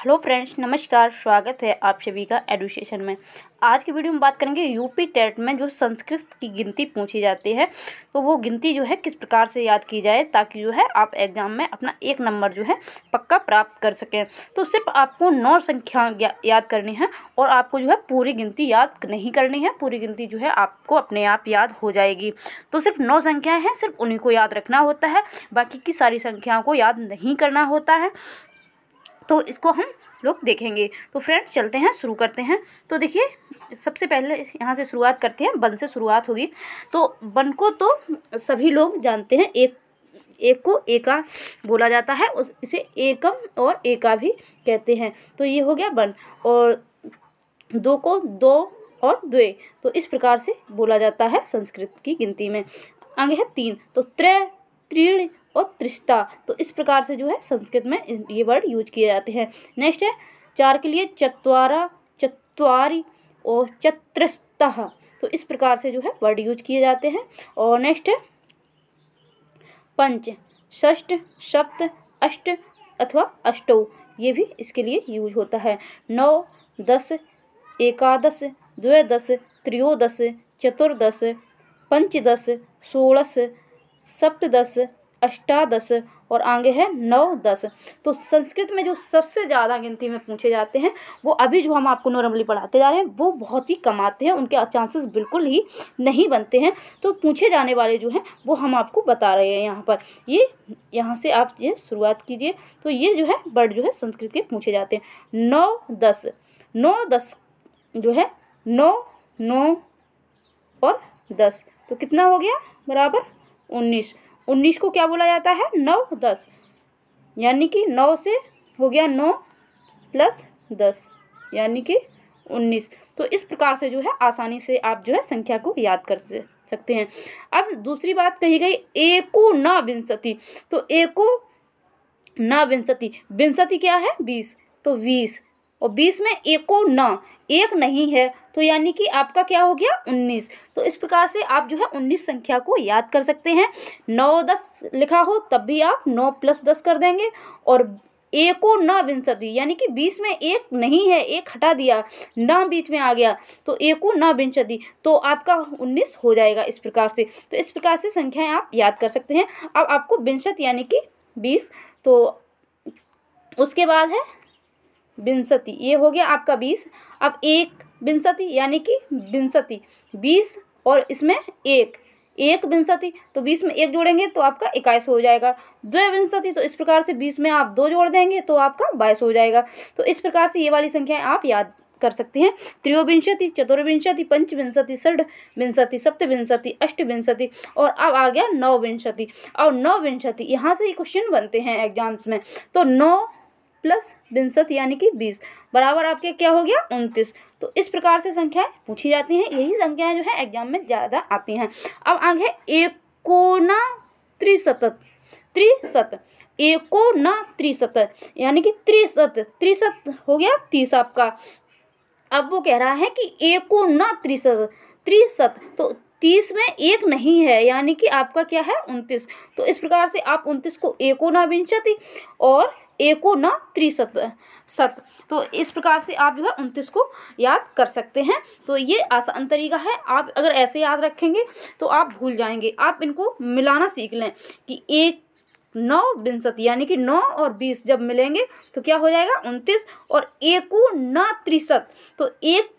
hello friends नमस्कार स्वागत है आप सभी का एडुकेशन में आज की वीडियो में बात करेंगे यूपी टेट में जो संस्कृत की गिनती पूछी जाती है तो वो गिनती जो है किस प्रकार से याद की जाए ताकि जो है आप एग्ज़ाम में अपना एक नंबर जो है पक्का प्राप्त कर सकें तो सिर्फ आपको नौ संख्या याद करनी है और आपको जो है पूरी गिनती याद नहीं करनी है पूरी गिनती जो है आपको अपने आप याद हो जाएगी तो सिर्फ नौ संख्याएँ हैं सिर्फ उन्हीं को याद रखना होता है बाकी की सारी संख्याओं को याद नहीं करना होता है तो इसको हम लोग देखेंगे तो फ्रेंड चलते हैं शुरू करते हैं तो देखिए सबसे पहले यहाँ से शुरुआत करते हैं बन से शुरुआत होगी तो बन को तो सभी लोग जानते हैं एक एक को एका बोला जाता है उस इसे एकम और एका भी कहते हैं तो ये हो गया बन और दो को दो और द्वे तो इस प्रकार से बोला जाता है संस्कृत की गिनती में आगे है तीन तो त्रय त्रीण और त्रिष्ठा तो इस प्रकार से जो है संस्कृत में ये वर्ड यूज किए जाते हैं नेक्स्ट है चार के लिए चतवारा चतवारी और चत्रस्ता तो इस प्रकार से जो है वर्ड यूज किए जाते हैं और नेक्स्ट है पंच षष्ठ सप्त अष्ट अथवा अष्टौ ये भी इसके लिए यूज होता है नौ दस एकादश द्वैदश त्रयोदश चतुर्दश पंचदश सोलस सप्तदश अष्टादश और आगे है नौ दस तो संस्कृत में जो सबसे ज़्यादा गिनती में पूछे जाते हैं वो अभी जो हम आपको नॉर्मली पढ़ाते जा रहे हैं वो बहुत ही कम आते हैं उनके चांसेस बिल्कुल ही नहीं बनते हैं तो पूछे जाने वाले जो हैं वो हम आपको बता रहे हैं यहाँ पर ये यहाँ से आप ये शुरुआत कीजिए तो ये जो है वर्ड जो है संस्कृत के पूछे जाते हैं नौ दस नौ दस जो है नौ नौ और दस तो कितना हो गया बराबर उन्नीस उन्नीस को क्या बोला जाता है नौ दस यानी कि नौ से हो गया नौ प्लस दस यानी कि उन्नीस तो इस प्रकार से जो है आसानी से आप जो है संख्या को याद कर सकते हैं अब दूसरी बात कही गई एको न विंसति तो एको न विंसति विंसति क्या है बीस तो बीस और बीस में एको न एक नहीं है तो यानी कि आपका क्या हो गया उन्नीस तो इस प्रकार से आप जो है उन्नीस संख्या को याद कर सकते हैं नौ दस लिखा हो तब भी आप नौ प्लस दस कर देंगे और एको न विंशति यानी कि बीस में एक नहीं है एक हटा दिया न बीच में आ गया तो एको न विंशति तो आपका उन्नीस हो जाएगा इस प्रकार से तो इस प्रकार से संख्याएं आप याद कर सकते हैं अब आपको विंशत यानी कि बीस तो उसके बाद है विंसति ये हो गया आपका बीस अब एक विंसति यानी कि विंसति बीस और इसमें एक एक विंसति तो बीस में एक जोड़ेंगे तो आपका इक्कीस हो जाएगा दो विंशति तो इस प्रकार से बीस में आप दो जोड़ देंगे तो आपका बाईस हो जाएगा तो इस प्रकार से ये वाली संख्याएं आप याद कर सकते हैं त्रियोविंशति चतुर्विंशति पंचविंशति षड विंशति सप्तविंशति अष्टविंशति और अब आ गया नौविंशति और नौविंशति यहाँ से ही क्वेश्चन बनते हैं एग्जाम्स में तो नौ प्लस विंसत यानी कि बीस बराबर आपके क्या हो गया उनतीस तो इस प्रकार से संख्याएं पूछी जाती हैं यही संख्याएं जो है एग्जाम में ज़्यादा आती हैं अब आगे एकोना त्रिशत त्रिशत एकोना त्रिशत यानी कि त्रिशत त्रिशत हो गया तीस आपका अब वो कह रहा है कि एकोना त्रिशत त्रिशत तो तीस में एक नहीं है यानी कि आपका क्या है उनतीस तो इस प्रकार से आप उनतीस को एकोना विंशति और एको न त्रिशत सत तो इस प्रकार से आप जो है उनतीस को याद कर सकते हैं तो ये आसान तरीका है आप अगर ऐसे याद रखेंगे तो आप भूल जाएंगे आप इनको मिलाना सीख लें कि एक नौ विंशत यानी कि नौ और बीस जब मिलेंगे तो क्या हो जाएगा उनतीस और एक न त्रिशत तो एक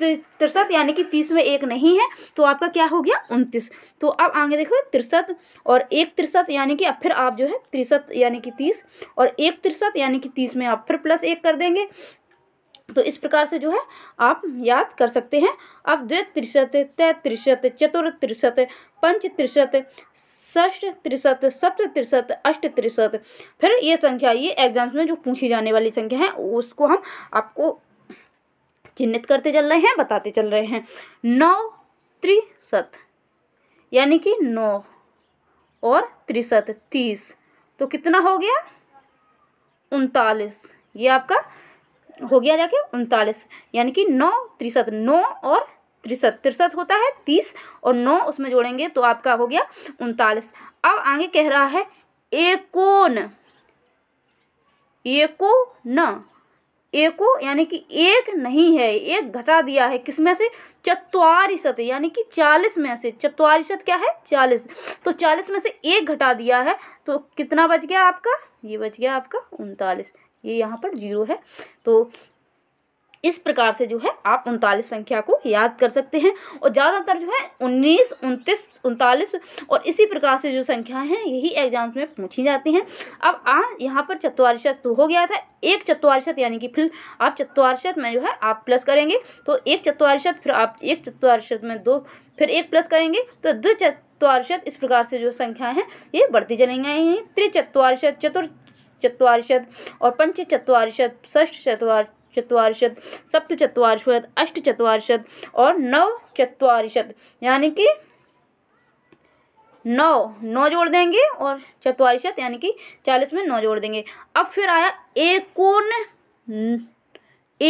तिरसठ यानी कि तीस में एक नहीं है तो आपका क्या हो गया उनतीस तो अब आगे देखो तिरसठ और एक तिरसठ यानी कि अब फिर आप जो है तिरसठ यानी कि तीस और एक तिरसठ यानी कि तीस में आप फिर प्लस एक कर देंगे तो इस प्रकार से जो है आप याद कर सकते हैं अब द्वे त्रिशत तय त्रिशत चतुर त्रिशत पंच त्रिशत षष्ठ त्रिशत सप्त त्रिशत अष्ट त्रिशत फिर ये संख्या ये एग्जाम्स में जो पूछी जाने वाली संख्या है उसको हम आपको चिन्हित करते चल रहे हैं बताते चल रहे हैं नौ त्रिशत यानी कि नौ और त्रिशत तीस तो कितना हो गया उनतालीस ये आपका हो गया जाके उनतालीस यानी कि नौ त्रिशत नौ और त्रिशत त्रिशत होता है तीस और नौ उसमें जोड़ेंगे तो आपका हो गया उनतालीस अब आगे कह रहा है एकोन एको न एको यानी कि एक नहीं है एक घटा दिया है किसमें से चतवारिशत यानी कि चालीस में से चतवारिशत क्या है चालीस तो चालीस में से एक घटा दिया है तो कितना बच गया आपका ये बच गया आपका उनतालीस ये यहाँ पर जीरो है तो इस प्रकार से जो है आप उनतालीस संख्या को याद कर सकते हैं और ज़्यादातर जो है उन्नीस उनतीस उनतालीस और इसी प्रकार से जो संख्याएं हैं यही एग्जाम्स में पूछी जाती हैं अब आ यहाँ पर चतवारिशत तो हो गया था एक चतवारिशत यानी कि फिर आप चतवारिशत में जो है आप प्लस करेंगे तो एक चतवारिशत फिर आप एक चतवारिशत में दो फिर एक प्लस करेंगे तो दो चतवारिशत इस प्रकार से जो संख्याएँ हैं ये बढ़ती चली गई हैं त्रिचतवारिशत चतुर्थ चतवारिशत और पंच चतवारिशत षष्ठ चतवार चत्वारिशत सप्त चत्वारिशत अष्ट चत्वारिशत और नव चत्वारिशत यानी कि नौ नौ जोड़ देंगे और चतवारिशत यानी कि चालीस में नौ जोड़ देंगे अब फिर आया एकोन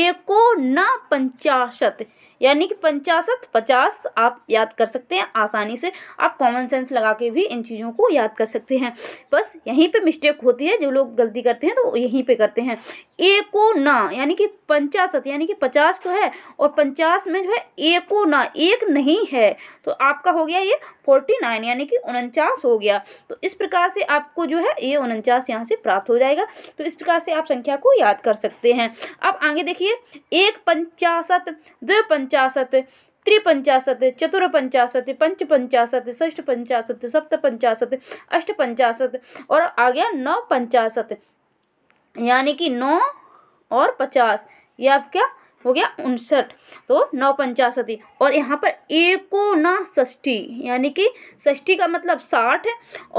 एकोन पंचाशत यानी कि पंचाशत पचास आप याद कर सकते हैं आसानी से आप कॉमन सेंस लगा के भी इन चीज़ों को याद कर सकते हैं बस यहीं पे मिस्टेक होती है जो लोग गलती करते हैं तो यहीं पे करते हैं ए को ना यानी कि पंचाशत यानी कि पचास तो है और पचास में जो है ए को ना एक नहीं है तो आपका हो गया ये फोर्टी नाइन यानी कि उनचास हो गया तो इस प्रकार से आपको जो है ये उनचास यहाँ से प्राप्त हो जाएगा तो इस प्रकार से आप संख्या को याद कर सकते हैं अब आगे देखिए एक पंचाशत दो पंच पंचाशत त्रिपंचाशत चतुर्पंचाशत पंचाशत षष्ठ पंचाशत सप्त पंचाशत अष्ट पंचाशत और आ गया नौ पंचाशत यानी कि नौ और पचास ये आप क्या हो गया उनसठ तो नौ पंचाशती और यहाँ पर एको ना षष्ठी यानी कि षष्ठी का मतलब साठ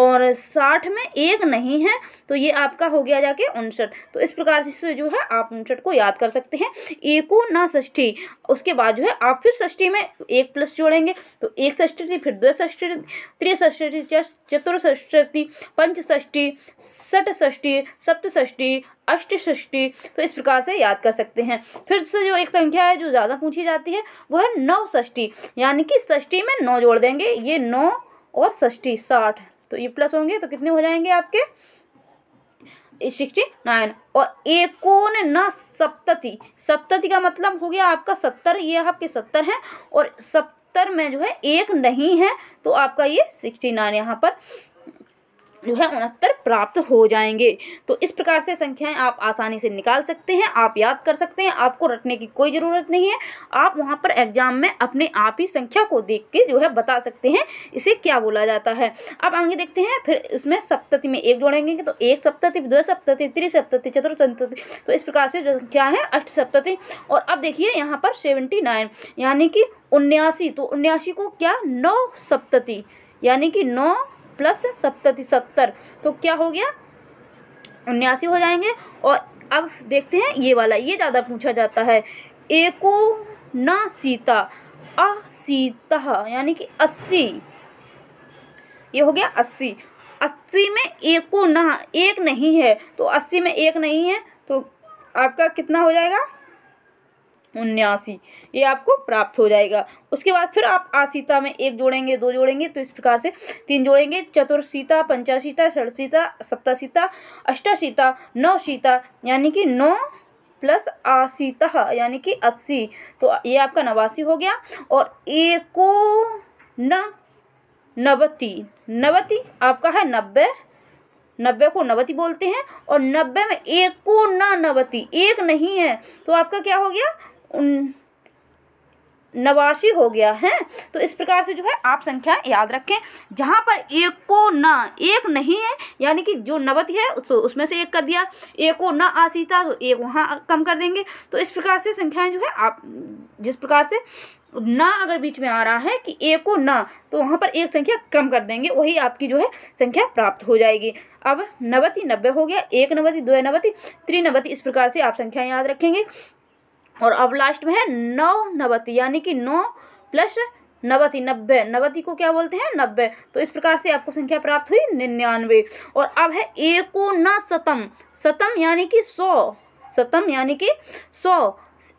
और साठ में एक नहीं है तो ये आपका हो गया जाके उनसठ तो इस प्रकार से जो है आप उनसठ को याद कर सकते हैं एको ना षष्ठी उसके बाद जो है आप फिर षष्ठी में एक प्लस जोड़ेंगे तो एक षष्ठी थी फिर दो षष्ठी त्रिष्ठी चतुर्ष्ठी पंचष्ठी षठष्ठी सप्तष्ठी अष्टष्टी तो इस प्रकार से याद कर सकते हैं फिर से जो एक संख्या है जो ज़्यादा पूछी जाती है वह है नौ षष्टी यानी कि षष्टी में नौ जोड़ देंगे ये नौ और षष्टी साठ तो ये प्लस होंगे तो कितने हो जाएंगे आपके सिक्सटी नाइन और एकोन न सप्तति सप्तति का मतलब हो गया आपका सत्तर ये आपके सत्तर हैं और सप्तर में जो है एक नहीं है तो आपका ये सिक्सटी नाइन यहाँ पर जो है उनहत्तर प्राप्त हो जाएंगे तो इस प्रकार से संख्याएं आप आसानी से निकाल सकते हैं आप याद कर सकते हैं आपको रटने की कोई ज़रूरत नहीं है आप वहाँ पर एग्जाम में अपने आप ही संख्या को देख के जो है बता सकते हैं इसे क्या बोला जाता है अब आगे देखते हैं फिर उसमें सप्तति में एक जोड़ेंगे तो एक सप्तति दो सप्तति त्रिसप्तति चतुर्सप्तति तो इस प्रकार से जो संख्या है अष्ट सप्तति और अब देखिए यहाँ पर सेवेंटी नाइन यानी कि उन्यासी तो उन्यासी को क्या नौ सप्तति यानी कि नौ प्लस सप्तति सत्तर तो क्या हो गया उन्यासी हो जाएंगे और अब देखते हैं ये वाला ये ज़्यादा पूछा जाता है एको न सीता असीता यानी कि अस्सी ये हो गया अस्सी अस्सी में एको न एक नहीं है तो अस्सी में एक नहीं है तो आपका कितना हो जाएगा उन्यासी ये आपको प्राप्त हो जाएगा उसके बाद फिर आप आशीता में एक जोड़ेंगे दो जोड़ेंगे तो इस प्रकार से तीन जोड़ेंगे चतुर्सीता पंचाशीता षडसीता सप्तासीता नौ सीता यानी कि नौ प्लस आशीता यानी कि अस्सी तो ये आपका नवासी हो गया और एको न नवती नवती आपका है नब्बे नब्बे को नवती बोलते हैं और नब्बे में एक को न नवती एक नहीं है तो आपका क्या हो गया नवासी हो गया है तो इस प्रकार से जो है आप संख्या याद रखें जहाँ पर एक को न एक नहीं है यानी कि जो नवति है तो उसमें से एक कर दिया एक को न था तो एक वहाँ कम कर देंगे तो इस प्रकार से संख्याएं जो है आप जिस प्रकार से न अगर बीच में आ रहा है कि एक को न तो वहाँ पर एक संख्या कम कर देंगे वही आपकी जो है संख्या प्राप्त हो जाएगी अब नवति नब्बे हो गया एक नवति दो नवति त्रिनवति इस प्रकार से आप संख्या याद रखेंगे और अब लास्ट में है नौ नवति यानी कि नौ प्लस नवति नब्बे नवति को क्या बोलते हैं नब्बे तो इस प्रकार से आपको संख्या प्राप्त हुई निन्यानवे और अब है एको न शतम शतम यानी कि सौ शतम यानी कि सौ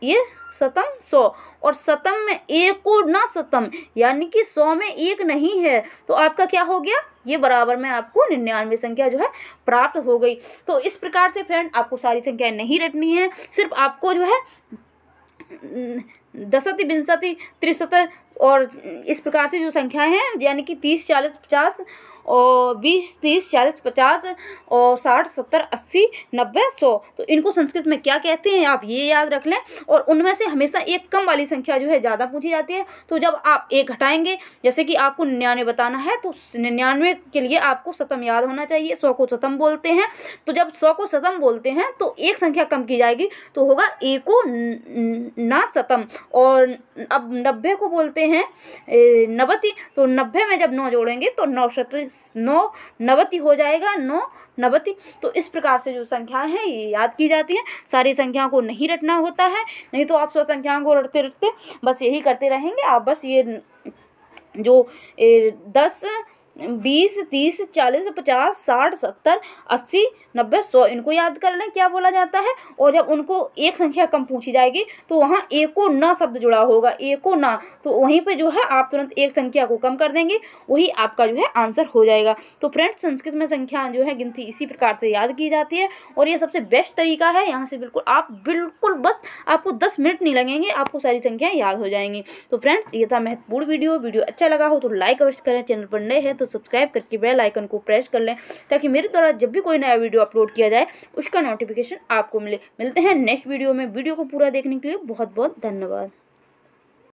ये शतम सौ और शतम में एको न सतम शतम यानी कि सौ में एक नहीं है तो आपका क्या हो गया ये बराबर में आपको निन्यानवे संख्या जो है प्राप्त हो गई तो इस प्रकार से फ्रेंड आपको सारी संख्याएं नहीं रटनी है सिर्फ आपको जो है दशति विंशति त्रिशत और इस प्रकार से जो संख्याएं हैं यानी कि तीस चालीस पचास और बीस तीस चालीस पचास और साठ सत्तर अस्सी नब्बे सौ तो इनको संस्कृत में क्या कहते हैं आप ये याद रख लें और उनमें से हमेशा एक कम वाली संख्या जो है ज़्यादा पूछी जाती है तो जब आप एक घटाएंगे जैसे कि आपको निन्यानवे बताना है तो निन्यानवे के लिए आपको शतम याद होना चाहिए सौ को सतम बोलते हैं तो जब सौ को शतम बोलते हैं तो एक संख्या कम की जाएगी तो होगा एको न शतम और अब नब्बे को बोलते हैं नबती तो नब्बे में जब नौ जोड़ेंगे तो नौ नौ नवति हो जाएगा नौ नवति तो इस प्रकार से जो संख्याएं हैं ये याद की जाती हैं सारी संख्याओं को नहीं रटना होता है नहीं तो आप सौ संख्याओं को रटते रटते बस यही करते रहेंगे आप बस ये जो ए, दस बीस तीस चालीस पचास साठ सत्तर अस्सी नब्बे सौ इनको याद कर लें क्या बोला जाता है और जब उनको एक संख्या कम पूछी जाएगी तो वहाँ एको न शब्द जुड़ा होगा एको न तो वहीं पे जो है आप तुरंत एक संख्या को कम कर देंगे वही आपका जो है आंसर हो जाएगा तो फ्रेंड्स संस्कृत में संख्या जो है गिनती इसी प्रकार से याद की जाती है और ये सबसे बेस्ट तरीका है यहाँ से बिल्कुल आप बिल्कुल बस आपको दस मिनट नहीं लगेंगे आपको सारी संख्याएँ याद हो जाएंगी तो फ्रेंड्स ये था महत्वपूर्ण वीडियो वीडियो अच्छा लगा हो तो लाइक अवश्य करें चैनल पर नए हैं तो तो सब्सक्राइब करके बेल आइकन को प्रेस कर लें ताकि मेरे द्वारा जब भी कोई नया वीडियो अपलोड किया जाए उसका नोटिफिकेशन आपको मिले मिलते हैं नेक्स्ट वीडियो में वीडियो को पूरा देखने के लिए बहुत बहुत धन्यवाद